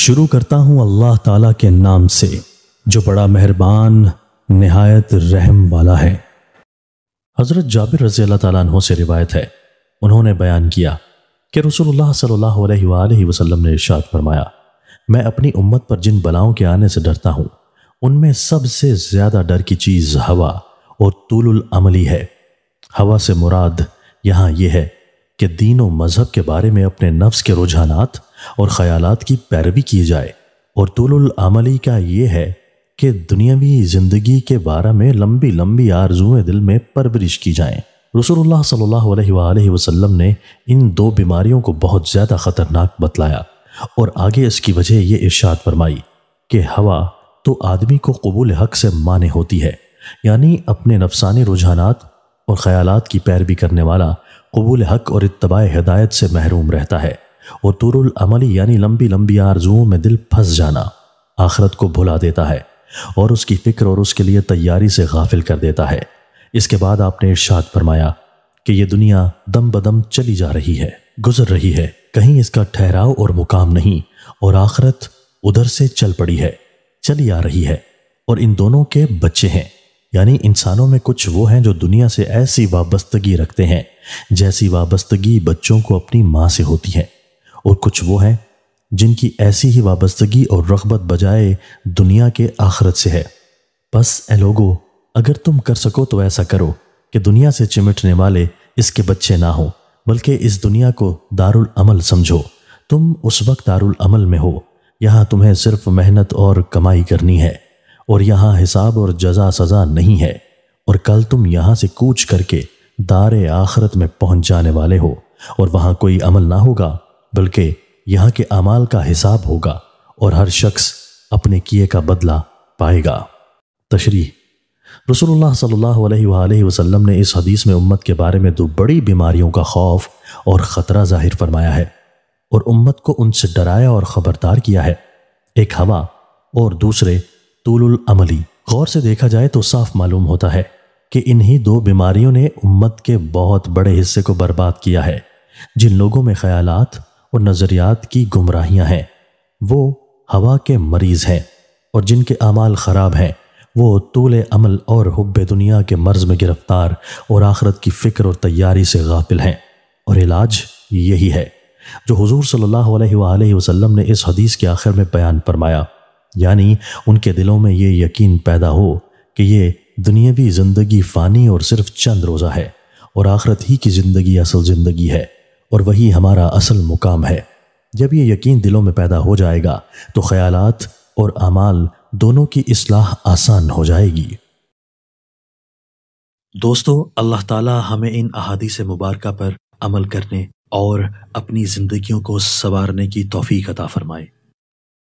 शुरू करता हूं अल्लाह ताला के नाम से जो बड़ा मेहरबान नहायत रहम वाला है हज़रत जाबिर रज़ी अल्लाह ताला से रिवायत है उन्होंने बयान किया कि रसूलुल्लाह सल्लल्लाहु अलैहि वसल्लम ने इरशाद फरमाया मैं अपनी उम्मत पर जिन बलाओं के आने से डरता हूँ उनमें सबसे ज़्यादा डर की चीज़ हवा और तुल अमली है हवा से मुराद यहाँ यह है कि दीनों मज़हब के बारे में अपने नफ्स के रुझानात और ख्यालात की पैरवी की जाए और तुलमली का ये है कि दुनियावी ज़िंदगी के बारे में लंबी लंबी आरजुएं दिल में परवरिश की जाएं। रसूलुल्लाह सल्लल्लाहु अलैहि वसल्लम ने इन दो बीमारियों को बहुत ज़्यादा ख़तरनाक बतलाया और आगे इसकी वजह ये इर्शाद फरमाई कि हवा तो आदमी को कबूल हक से माने होती है यानी अपने नफसानी रुझानात और ख़यालात की पैरवी करने वाला कबूल हक और इतबा हदायत से महरूम रहता है और तुरुल अमली यानी लंबी लंबी आरजुओं में दिल फंस जाना आखरत को भुला देता है और उसकी फिक्र और उसके लिए तैयारी से गाफिल कर देता है इसके बाद आपने इर्शाद फरमाया कि यह दुनिया दम बदम चली जा रही है गुजर रही है कहीं इसका ठहराव और मुकाम नहीं और आखरत उधर से चल पड़ी है चली आ रही है और इन दोनों के बच्चे हैं यानी इंसानों में कुछ वो हैं जो दुनिया से ऐसी वाबस्तगी रखते हैं जैसी वाबस्तगी बच्चों को अपनी माँ से होती है और कुछ वो हैं जिनकी ऐसी ही वाबस्तगी और रगबत बजाए दुनिया के आखरत से है बस ए लोगो अगर तुम कर सको तो ऐसा करो कि दुनिया से चिमटने वाले इसके बच्चे ना हो बल्कि इस दुनिया को दारुल अमल समझो तुम उस वक्त दारुल अमल में हो यहाँ तुम्हें सिर्फ मेहनत और कमाई करनी है और यहाँ हिसाब और जजा सज़ा नहीं है और कल तुम यहाँ से कूच करके दार आखरत में पहुँच जाने वाले हो और वहाँ कोई अमल ना होगा बल्कि यहाँ के अमाल का हिसाब होगा और हर शख्स अपने किए का बदला पाएगा तशरी रसूलुल्लाह सल्लल्लाहु अलैहि वसल्लम ने इस हदीस में उम्मत के बारे में दो बड़ी बीमारियों का खौफ और ख़तरा जाहिर फरमाया है और उम्मत को उनसे डराया और ख़बरदार किया है एक हवा और दूसरे तूलुल अमली गौर से देखा जाए तो साफ मालूम होता है कि इन्हीं दो बीमारियों ने उम्मत के बहुत बड़े हिस्से को बर्बाद किया है जिन लोगों में ख्यालात और नज़रियात की गुमराहियाँ हैं वो हवा के मरीज़ हैं और जिनके अमाल ख़राब हैं वो तूल अमल और हब दुनिया के मर्ज़ में गिरफ़्तार और आखरत की फ़िक्र और तैयारी से गाफिल हैं और इलाज यही है जो हुजूर सल्लल्लाहु अलैहि वसल्लम ने इस हदीस के आखिर में बयान फरमाया यानी उनके दिलों में ये यकीन पैदा हो कि ये दुनियावी ज़िंदगी फ़ानी और सिर्फ चंद रोज़ा है और आखरत ही की ज़िंदगी असल ज़िंदगी है और वही हमारा असल मुकाम है जब ये यकीन दिलों में पैदा हो जाएगा तो ख्यालात और अमाल दोनों की असलाह आसान हो जाएगी दोस्तों अल्लाह ताला हमें इन अहादी से मुबारक पर अमल करने और अपनी ज़िंदगियों को संवारने की तोफ़ी अता फरमाए